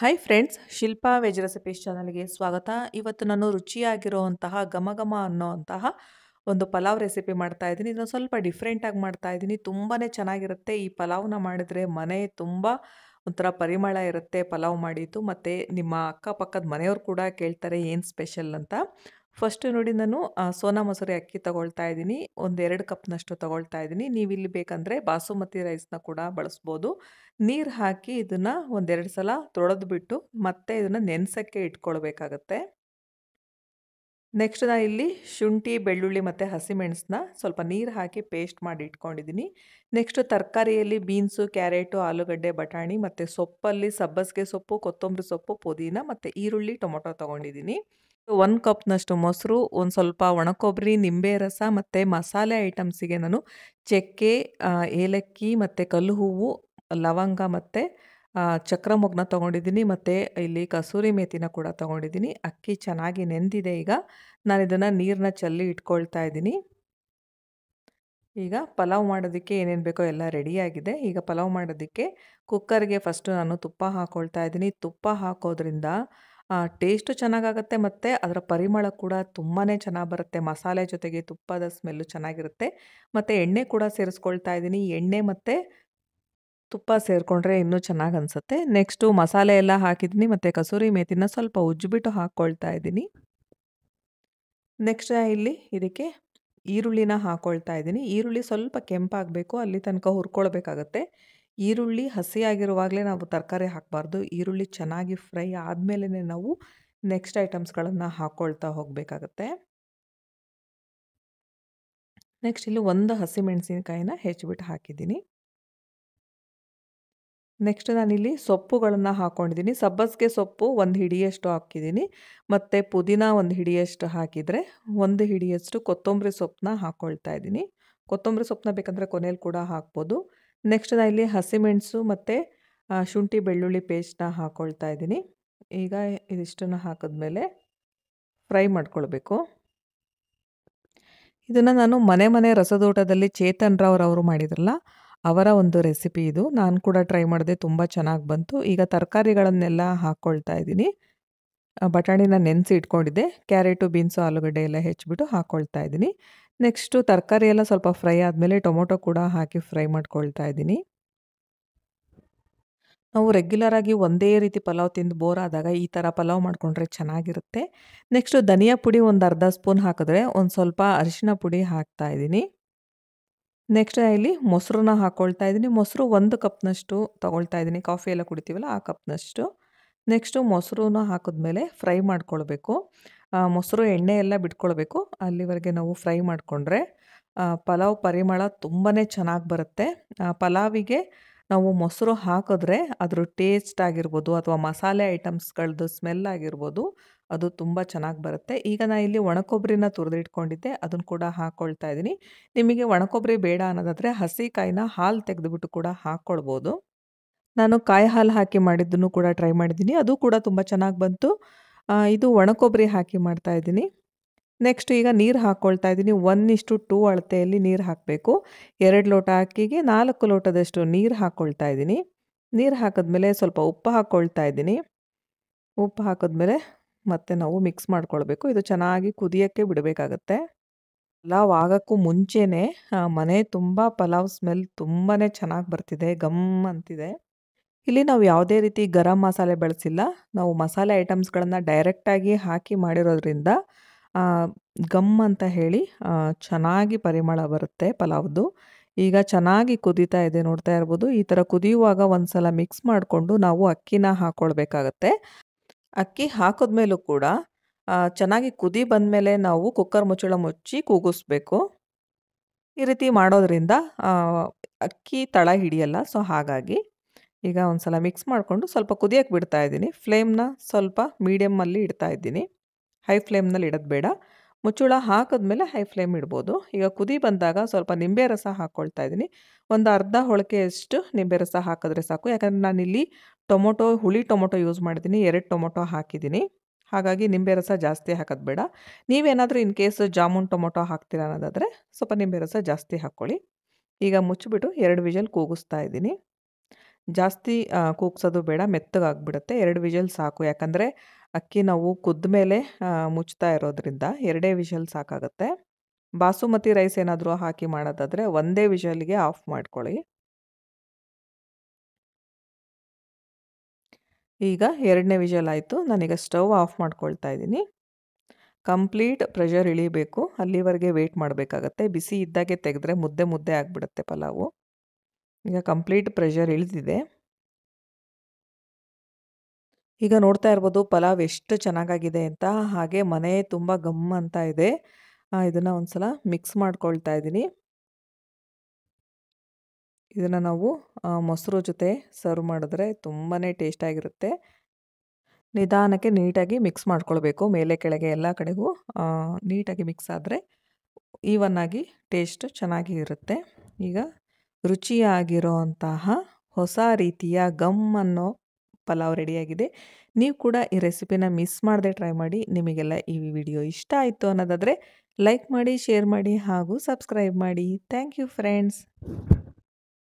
hi friends Shilpa veg recipes ಚಾನಲ್ಗೆ ಸ್ವಾಗತ ಇವತ್ತು ನಾನು ರುಚಿಯಾಗಿರುವಂತಹ ಘಮ ಘಮ ಅನ್ನೋವಂತಹ ಒಂದು ಪಲಾವ್ ರೆಸಿಪಿ ಮಾಡ್ತಾ ಇದ್ದೀನಿ ಇದನ್ನು ಸ್ವಲ್ಪ ಡಿಫ್ರೆಂಟಾಗಿ ಮಾಡ್ತಾ ಇದ್ದೀನಿ ತುಂಬಾ ಚೆನ್ನಾಗಿರುತ್ತೆ ಈ ಪಲಾವ್ನ ಮಾಡಿದರೆ ಮನೆ ತುಂಬ ಒಂಥರ ಪರಿಮಳ ಇರುತ್ತೆ ಪಲಾವ್ ಮಾಡಿದ್ದು ಮತ್ತು ನಿಮ್ಮ ಅಕ್ಕಪಕ್ಕದ ಮನೆಯವರು ಕೂಡ ಕೇಳ್ತಾರೆ ಏನು ಸ್ಪೆಷಲ್ ಅಂತ ಫಸ್ಟ್ ನೋಡಿ ನಾನು ಸೋನಾ ಮೊಸರಿ ಅಕ್ಕಿ ತಗೊಳ್ತಾ ಇದ್ದೀನಿ ಒಂದೆರಡು ಕಪ್ನಷ್ಟು ತಗೊಳ್ತಾ ಇದ್ದೀನಿ ನೀವು ಇಲ್ಲಿ ಬೇಕಂದರೆ ಬಾಸುಮತಿ ರೈಸ್ನ ಕೂಡ ಬಳಸ್ಬೋದು ನೀರು ಹಾಕಿ ಇದನ್ನು ಒಂದೆರಡು ಸಲ ಬಿಟ್ಟು ಮತ್ತೆ ಇದನ್ನು ನೆನೆಸೋಕ್ಕೆ ಇಟ್ಕೊಳ್ಬೇಕಾಗತ್ತೆ ನೆಕ್ಸ್ಟ್ ನಾನು ಇಲ್ಲಿ ಶುಂಠಿ ಬೆಳ್ಳುಳ್ಳಿ ಮತ್ತು ಹಸಿಮೆಣಸನ್ನ ಸ್ವಲ್ಪ ನೀರು ಹಾಕಿ ಪೇಸ್ಟ್ ಮಾಡಿ ಇಟ್ಕೊಂಡಿದ್ದೀನಿ ನೆಕ್ಸ್ಟ್ ತರಕಾರಿಯಲ್ಲಿ ಬೀನ್ಸು ಕ್ಯಾರೆಟು ಆಲೂಗಡ್ಡೆ ಬಟಾಣಿ ಮತ್ತು ಸೊಪ್ಪಲ್ಲಿ ಸಬ್ಬಸಿಗೆ ಸೊಪ್ಪು ಕೊತ್ತಂಬರಿ ಸೊಪ್ಪು ಪುದೀನ ಮತ್ತು ಈರುಳ್ಳಿ ಟೊಮೊಟೊ ತೊಗೊಂಡಿದ್ದೀನಿ ಒನ್ ಕಪ್ನಷ್ಟು ಮೊಸರು ಒಂದು ಸ್ವಲ್ಪ ಒಣಕೊಬ್ಬರಿ ನಿಂಬೆ ರಸ ಮತ್ತು ಮಸಾಲೆ ಐಟಮ್ಸಿಗೆ ನಾನು ಚಕ್ಕೆ ಏಲಕ್ಕಿ ಮತ್ತು ಕಲ್ಲು ಹೂವು ಲವಂಗ ಮತ್ತು ಚಕ್ರ ಮೊಗ್ನ ತೊಗೊಂಡಿದ್ದೀನಿ ಮತ್ತು ಇಲ್ಲಿ ಕಸೂರಿ ಮೇತಿನ ಕೂಡ ತೊಗೊಂಡಿದ್ದೀನಿ ಅಕ್ಕಿ ಚೆನ್ನಾಗಿ ನೆಂದಿದೆ ಈಗ ನಾನು ಇದನ್ನು ನೀರನ್ನ ಚಲ್ಲಿ ಇಟ್ಕೊಳ್ತಾ ಇದ್ದೀನಿ ಈಗ ಪಲಾವ್ ಮಾಡೋದಕ್ಕೆ ಏನೇನು ಬೇಕೋ ಎಲ್ಲ ರೆಡಿಯಾಗಿದೆ ಈಗ ಪಲಾವ್ ಮಾಡೋದಕ್ಕೆ ಕುಕ್ಕರ್ಗೆ ಫಸ್ಟು ನಾನು ತುಪ್ಪ ಹಾಕ್ಕೊಳ್ತಾ ಇದ್ದೀನಿ ತುಪ್ಪ ಹಾಕೋದ್ರಿಂದ ಟೇಸ್ಟು ಚೆನ್ನಾಗಾಗತ್ತೆ ಮತ್ತು ಅದರ ಪರಿಮಳ ಕೂಡ ತುಂಬಾ ಚೆನ್ನಾಗಿ ಬರುತ್ತೆ ಮಸಾಲೆ ಜೊತೆಗೆ ತುಪ್ಪದ ಸ್ಮೆಲ್ಲು ಚೆನ್ನಾಗಿರುತ್ತೆ ಮತ್ತು ಎಣ್ಣೆ ಕೂಡ ಸೇರಿಸ್ಕೊಳ್ತಾ ಇದ್ದೀನಿ ಎಣ್ಣೆ ಮತ್ತು ತುಪ್ಪ ಸೇರಿಕೊಂಡ್ರೆ ಇನ್ನೂ ಚೆನ್ನಾಗಿ ಅನಿಸುತ್ತೆ ನೆಕ್ಸ್ಟು ಮಸಾಲೆ ಎಲ್ಲ ಹಾಕಿದ್ದೀನಿ ಮತ್ತು ಕಸೂರಿ ಮೇಥಿನ ಸ್ವಲ್ಪ ಉಜ್ಜಿಬಿಟ್ಟು ಹಾಕ್ಕೊಳ್ತಾ ಇದ್ದೀನಿ ನೆಕ್ಸ್ಟ್ ಇಲ್ಲಿ ಇದಕ್ಕೆ ಈರುಳ್ಳಿನ ಹಾಕ್ಕೊಳ್ತಾ ಇದ್ದೀನಿ ಈರುಳ್ಳಿ ಸ್ವಲ್ಪ ಕೆಂಪಾಗಬೇಕು ಅಲ್ಲಿ ತನಕ ಹುರ್ಕೊಳ್ಬೇಕಾಗತ್ತೆ ಈರುಳ್ಳಿ ಹಸಿಯಾಗಿರುವಾಗಲೇ ನಾವು ತರಕಾರಿ ಹಾಕಬಾರ್ದು ಈರುಳ್ಳಿ ಚೆನ್ನಾಗಿ ಫ್ರೈ ಆದಮೇಲೆ ನಾವು ನೆಕ್ಸ್ಟ್ ಐಟಮ್ಸ್ಗಳನ್ನು ಹಾಕ್ಕೊಳ್ತಾ ಹೋಗಬೇಕಾಗತ್ತೆ ನೆಕ್ಸ್ಟ್ ಇಲ್ಲಿ ಒಂದು ಹಸಿಮೆಣಸಿನಕಾಯಿನ ಹೆಚ್ಚಿಬಿಟ್ಟು ಹಾಕಿದ್ದೀನಿ ನೆಕ್ಸ್ಟ್ ನಾನಿಲ್ಲಿ ಸೊಪ್ಪುಗಳನ್ನು ಹಾಕ್ಕೊಂಡಿದ್ದೀನಿ ಸಬ್ಬಸಿಗೆ ಸೊಪ್ಪು ಒಂದು ಹಿಡಿಯಷ್ಟು ಹಾಕಿದ್ದೀನಿ ಮತ್ತು ಪುದೀನ ಒಂದು ಹಿಡಿಯಷ್ಟು ಹಾಕಿದರೆ ಒಂದು ಹಿಡಿಯಷ್ಟು ಕೊತ್ತಂಬರಿ ಸೊಪ್ಪನ್ನ ಹಾಕ್ಕೊಳ್ತಾ ಇದ್ದೀನಿ ಕೊತ್ತಂಬರಿ ಸೊಪ್ಪನ್ನ ಬೇಕಂದರೆ ಕೊನೆಯಲ್ಲಿ ಕೂಡ ಹಾಕ್ಬೋದು ನೆಕ್ಸ್ಟ್ ನಾನು ಇಲ್ಲಿ ಹಸಿಮೆಣಸು ಮತ್ತು ಶುಂಠಿ ಬೆಳ್ಳುಳ್ಳಿ ಪೇಸ್ಟ್ನ ಹಾಕ್ಕೊಳ್ತಾ ಇದ್ದೀನಿ ಈಗ ಇದಿಷ್ಟನ್ನು ಹಾಕಿದ್ಮೇಲೆ ಫ್ರೈ ಮಾಡ್ಕೊಳ್ಬೇಕು ಇದನ್ನು ನಾನು ಮನೆ ಮನೆ ರಸದೋಟದಲ್ಲಿ ಚೇತನ್ ರಾವ್ ಅವರು ಮಾಡಿದ್ರಲ್ಲ ಅವರ ಒಂದು ರೆಸಿಪಿ ಇದು ನಾನು ಕೂಡ ಟ್ರೈ ಮಾಡಿದೆ ತುಂಬ ಚೆನ್ನಾಗಿ ಬಂತು ಈಗ ತರಕಾರಿಗಳನ್ನೆಲ್ಲ ಹಾಕ್ಕೊಳ್ತಾ ಇದ್ದೀನಿ ಬಟಾಣಿನ ನೆನೆಸಿ ಇಟ್ಕೊಂಡಿದ್ದೆ ಕ್ಯಾರೆಟು ಬೀನ್ಸು ಆಲೂಗಡ್ಡೆ ಎಲ್ಲ ಹೆಚ್ಚಿಬಿಟ್ಟು ಹಾಕ್ಕೊಳ್ತಾ ಇದ್ದೀನಿ ನೆಕ್ಸ್ಟು ತರಕಾರಿ ಎಲ್ಲ ಸ್ವಲ್ಪ ಫ್ರೈ ಆದಮೇಲೆ ಟೊಮೊಟೊ ಕೂಡ ಹಾಕಿ ಫ್ರೈ ಮಾಡ್ಕೊಳ್ತಾ ಇದ್ದೀನಿ ನಾವು ರೆಗ್ಯುಲರಾಗಿ ಒಂದೇ ರೀತಿ ಪಲಾವ್ ತಿಂದು ಬೋರ್ ಆದಾಗ ಈ ಥರ ಪಲಾವ್ ಮಾಡಿಕೊಂಡ್ರೆ ಚೆನ್ನಾಗಿರುತ್ತೆ ನೆಕ್ಸ್ಟು ಧನಿಯಾ ಪುಡಿ ಒಂದು ಅರ್ಧ ಸ್ಪೂನ್ ಹಾಕಿದ್ರೆ ಒಂದು ಸ್ವಲ್ಪ ಅರಿಶಿನ ಪುಡಿ ಹಾಕ್ತಾ ಇದ್ದೀನಿ ನೆಕ್ಸ್ಟ್ ಇಲ್ಲಿ ಮೊಸರನ್ನ ಹಾಕ್ಕೊಳ್ತಾ ಇದ್ದೀನಿ ಮೊಸರು ಒಂದು ಕಪ್ನಷ್ಟು ತೊಗೊಳ್ತಾ ಇದ್ದೀನಿ ಕಾಫಿ ಎಲ್ಲ ಕುಡಿತೀವಲ್ಲ ಆ ಕಪ್ನಷ್ಟು ನೆಕ್ಸ್ಟು ಮೊಸರನ್ನ ಹಾಕಿದ್ಮೇಲೆ ಫ್ರೈ ಮಾಡ್ಕೊಳ್ಬೇಕು ಮೊಸರು ಎಣ್ಣೆ ಎಲ್ಲ ಬಿಟ್ಕೊಳ್ಬೇಕು ಅಲ್ಲಿವರೆಗೆ ನಾವು ಫ್ರೈ ಮಾಡಿಕೊಂಡ್ರೆ ಪಲಾವ್ ಪರಿಮಳ ತುಂಬಾ ಚೆನ್ನಾಗಿ ಬರುತ್ತೆ ಪಲಾವಿಗೆ ನಾವು ಮೊಸರು ಹಾಕಿದ್ರೆ ಅದ್ರ ಟೇಸ್ಟ್ ಆಗಿರ್ಬೋದು ಅಥವಾ ಮಸಾಲೆ ಐಟಮ್ಸ್ಗಳದ್ದು ಸ್ಮೆಲ್ ಆಗಿರ್ಬೋದು ಅದು ತುಂಬ ಚೆನ್ನಾಗಿ ಬರುತ್ತೆ ಈಗ ನಾನು ಇಲ್ಲಿ ಒಣಕೊಬ್ಬರಿನ ತುರಿದಿಟ್ಕೊಂಡಿದ್ದೆ ಅದನ್ನು ಕೂಡ ಹಾಕ್ಕೊಳ್ತಾ ಇದ್ದೀನಿ ನಿಮಗೆ ಒಣಕೊಬ್ಬರಿ ಬೇಡ ಅನ್ನೋದಾದರೆ ಹಸಿ ಕಾಯಿನ ಹಾಲು ತೆಗೆದುಬಿಟ್ಟು ಕೂಡ ಹಾಕ್ಕೊಳ್ಬೋದು ನಾನು ಕಾಯಿ ಹಾಲು ಹಾಕಿ ಮಾಡಿದ್ದನ್ನು ಕೂಡ ಟ್ರೈ ಮಾಡಿದ್ದೀನಿ ಅದು ಕೂಡ ತುಂಬ ಚೆನ್ನಾಗಿ ಬಂತು ಇದು ಒಣ ಕೊಬ್ಬರಿ ಹಾಕಿ ಮಾಡ್ತಾ ಇದ್ದೀನಿ ನೆಕ್ಸ್ಟ್ ಈಗ ನೀರು ಹಾಕ್ಕೊಳ್ತಾ ಇದ್ದೀನಿ ಒನ್ ಇಷ್ಟು ಟೂ ಅಳತೆಯಲ್ಲಿ ನೀರು ಹಾಕಬೇಕು ಎರಡು ಲೋಟ ಅಕ್ಕಿಗೆ ನಾಲ್ಕು ಲೋಟದಷ್ಟು ನೀರು ಹಾಕ್ಕೊಳ್ತಾ ಇದ್ದೀನಿ ನೀರು ಹಾಕಿದ್ಮೇಲೆ ಸ್ವಲ್ಪ ಉಪ್ಪು ಹಾಕ್ಕೊಳ್ತಾ ಇದ್ದೀನಿ ಉಪ್ಪು ಹಾಕಿದ್ಮೇಲೆ ಮತ್ತೆ ನಾವು ಮಿಕ್ಸ್ ಮಾಡ್ಕೊಳ್ಬೇಕು ಇದು ಚೆನ್ನಾಗಿ ಕುದಿಯೋಕ್ಕೆ ಬಿಡಬೇಕಾಗತ್ತೆ ಪಲಾವ್ ಆಗೋಕ್ಕೂ ಮುಂಚೆನೇ ಮನೆ ತುಂಬ ಪಲಾವ್ ಸ್ಮೆಲ್ ತುಂಬಾ ಚೆನ್ನಾಗಿ ಬರ್ತಿದೆ ಗಮ್ ಅಂತಿದೆ ಇಲ್ಲಿ ನಾವು ಯಾವುದೇ ರೀತಿ ಗರಂ ಮಸಾಲೆ ಬಳಸಿಲ್ಲ ನಾವು ಮಸಾಲೆ ಐಟಮ್ಸ್ಗಳನ್ನು ಡೈರೆಕ್ಟಾಗಿ ಹಾಕಿ ಮಾಡಿರೋದ್ರಿಂದ ಗಮ್ ಅಂತ ಹೇಳಿ ಚೆನ್ನಾಗಿ ಪರಿಮಳ ಬರುತ್ತೆ ಪಲಾವ್ದು ಈಗ ಚೆನ್ನಾಗಿ ಕುದೀತಾ ಇದೆ ನೋಡ್ತಾ ಇರ್ಬೋದು ಈ ಥರ ಕುದಿಯುವಾಗ ಒಂದು ಸಲ ಮಿಕ್ಸ್ ಮಾಡಿಕೊಂಡು ನಾವು ಅಕ್ಕಿನ ಹಾಕ್ಕೊಳ್ಬೇಕಾಗತ್ತೆ ಅಕ್ಕಿ ಹಾಕಿದ್ಮೇಲೂ ಕೂಡ ಚೆನ್ನಾಗಿ ಕುದಿ ಬಂದಮೇಲೆ ನಾವು ಕುಕ್ಕರ್ ಮುಚ್ಚಳ ಮುಚ್ಚಿ ಕೂಗಿಸ್ಬೇಕು ಈ ರೀತಿ ಮಾಡೋದ್ರಿಂದ ಅಕ್ಕಿ ತಳ ಹಿಡಿಯಲ್ಲ ಸೊ ಹಾಗಾಗಿ ಈಗ ಒಂದು ಸಲ ಮಿಕ್ಸ್ ಮಾಡಿಕೊಂಡು ಸ್ವಲ್ಪ ಕುದಿಯೋಕ್ಕೆ ಬಿಡ್ತಾ ಇದ್ದೀನಿ ಫ್ಲೇಮ್ನ ಸ್ವಲ್ಪ ಮೀಡಿಯಮ್ಮಲ್ಲಿ ಇಡ್ತಾ ಇದ್ದೀನಿ ಹೈ ಫ್ಲೇಮ್ನಲ್ಲಿ ಇಡೋದು ಬೇಡ ಮುಚ್ಚುಳ ಹಾಕಿದ್ಮೇಲೆ ಹೈ ಫ್ಲೇಮ್ ಇಡ್ಬೋದು ಈಗ ಕುದಿ ಬಂದಾಗ ಸ್ವಲ್ಪ ನಿಂಬೆ ರಸ ಹಾಕ್ಕೊಳ್ತಾ ಇದ್ದೀನಿ ಒಂದು ಅರ್ಧ ಹೊಳಕೆಯಷ್ಟು ನಿಂಬೆ ರಸ ಹಾಕಿದ್ರೆ ಸಾಕು ಯಾಕಂದರೆ ಇಲ್ಲಿ ಟೊಮೊಟೊ ಹುಳಿ ಟೊಮೊಟೊ ಯೂಸ್ ಮಾಡಿದ್ದೀನಿ ಎರಡು ಟೊಮೊಟೊ ಹಾಕಿದ್ದೀನಿ ಹಾಗಾಗಿ ನಿಂಬೆ ರಸ ಜಾಸ್ತಿ ಹಾಕೋದು ಬೇಡ ನೀವೇನಾದರೂ ಇನ್ ಕೇಸ್ ಜಾಮೂನ್ ಟೊಮೊಟೊ ಹಾಕ್ತೀರ ಅನ್ನೋದಾದರೆ ಸ್ವಲ್ಪ ನಿಂಬೆ ರಸ ಜಾಸ್ತಿ ಹಾಕ್ಕೊಳ್ಳಿ ಈಗ ಮುಚ್ಚಿಬಿಟ್ಟು ಎರಡು ವಿಜಲ್ ಕೂಗಿಸ್ತಾ ಇದ್ದೀನಿ ಜಾಸ್ತಿ ಕೂಗ್ಸೋದು ಬೇಡ ಮೆತ್ತಗಾಗ್ಬಿಡುತ್ತೆ ಎರಡು ವಿಷಲ್ ಸಾಕು ಯಾಕಂದರೆ ಅಕ್ಕಿ ನಾವು ಕುದ್ದ ಮೇಲೆ ಮುಚ್ತಾ ಇರೋದ್ರಿಂದ ಎರಡೇ ವಿಷಲ್ ಸಾಕಾಗುತ್ತೆ ಬಾಸುಮತಿ ರೈಸ್ ಏನಾದರೂ ಹಾಕಿ ಮಾಡೋದಾದರೆ ಒಂದೇ ವಿಷಲ್ಗೆ ಆಫ್ ಮಾಡ್ಕೊಳ್ಳಿ ಈಗ ಎರಡನೇ ವಿಷಲ್ ಆಯಿತು ನಾನೀಗ ಸ್ಟವ್ ಆಫ್ ಮಾಡ್ಕೊಳ್ತಾ ಇದ್ದೀನಿ ಕಂಪ್ಲೀಟ್ ಪ್ರೆಷರ್ ಇಳಿಬೇಕು ಅಲ್ಲಿವರೆಗೆ ವೆಯ್ಟ್ ಮಾಡಬೇಕಾಗತ್ತೆ ಬಿಸಿ ಇದ್ದಾಗೆ ತೆಗೆದ್ರೆ ಮುದ್ದೆ ಮುದ್ದೆ ಆಗಿಬಿಡುತ್ತೆ ಪಲಾವು ಈಗ ಕಂಪ್ಲೀಟ್ ಪ್ರೆಷರ್ ಇಳಿದಿದೆ ಈಗ ನೋಡ್ತಾ ಇರ್ಬೋದು ಪಲಾವ್ ಎಷ್ಟು ಚೆನ್ನಾಗಾಗಿದೆ ಅಂತ ಹಾಗೆ ಮನೆ ತುಂಬ ಗಮ್ ಅಂತ ಇದೆ ಇದನ್ನು ಒಂದು ಸಲ ಮಿಕ್ಸ್ ಮಾಡ್ಕೊಳ್ತಾ ಇದ್ದೀನಿ ಇದನ್ನು ನಾವು ಮೊಸರು ಜೊತೆ ಸರ್ವ್ ಮಾಡಿದ್ರೆ ತುಂಬಾ ಟೇಸ್ಟಾಗಿರುತ್ತೆ ನಿಧಾನಕ್ಕೆ ನೀಟಾಗಿ ಮಿಕ್ಸ್ ಮಾಡ್ಕೊಳ್ಬೇಕು ಮೇಲೆ ಕೆಳಗೆ ಎಲ್ಲ ಕಡೆಗೂ ನೀಟಾಗಿ ಮಿಕ್ಸ್ ಆದರೆ ಈವನ್ನಾಗಿ ಟೇಸ್ಟ್ ಚೆನ್ನಾಗಿ ಇರುತ್ತೆ ಈಗ ರುಚಿಯಾಗಿರೋ ಹೊಸ ರೀತಿಯ ಗಮ್ ಅನ್ನೋ ಪಲಾವ್ ರೆಡಿಯಾಗಿದೆ ನೀವು ಕೂಡ ಈ ರೆಸಿಪಿನ ಮಿಸ್ ಮಾಡದೆ ಟ್ರೈ ಮಾಡಿ ನಿಮಗೆಲ್ಲ ಈ ವಿಡಿಯೋ ಇಷ್ಟ ಆಯಿತು ಅನ್ನೋದಾದರೆ ಲೈಕ್ ಮಾಡಿ ಶೇರ್ ಮಾಡಿ ಹಾಗೂ ಸಬ್ಸ್ಕ್ರೈಬ್ ಮಾಡಿ ಥ್ಯಾಂಕ್ ಯು ಫ್ರೆಂಡ್ಸ್